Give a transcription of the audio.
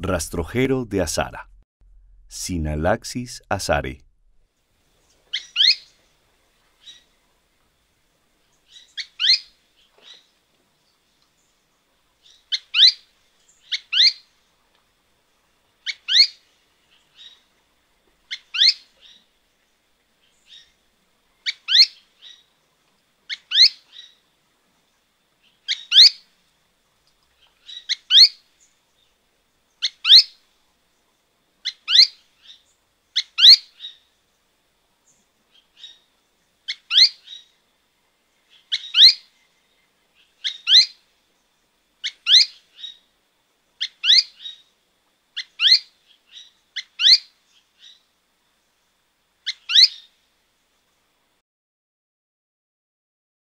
Rastrojero de Azara. Sinalaxis azare.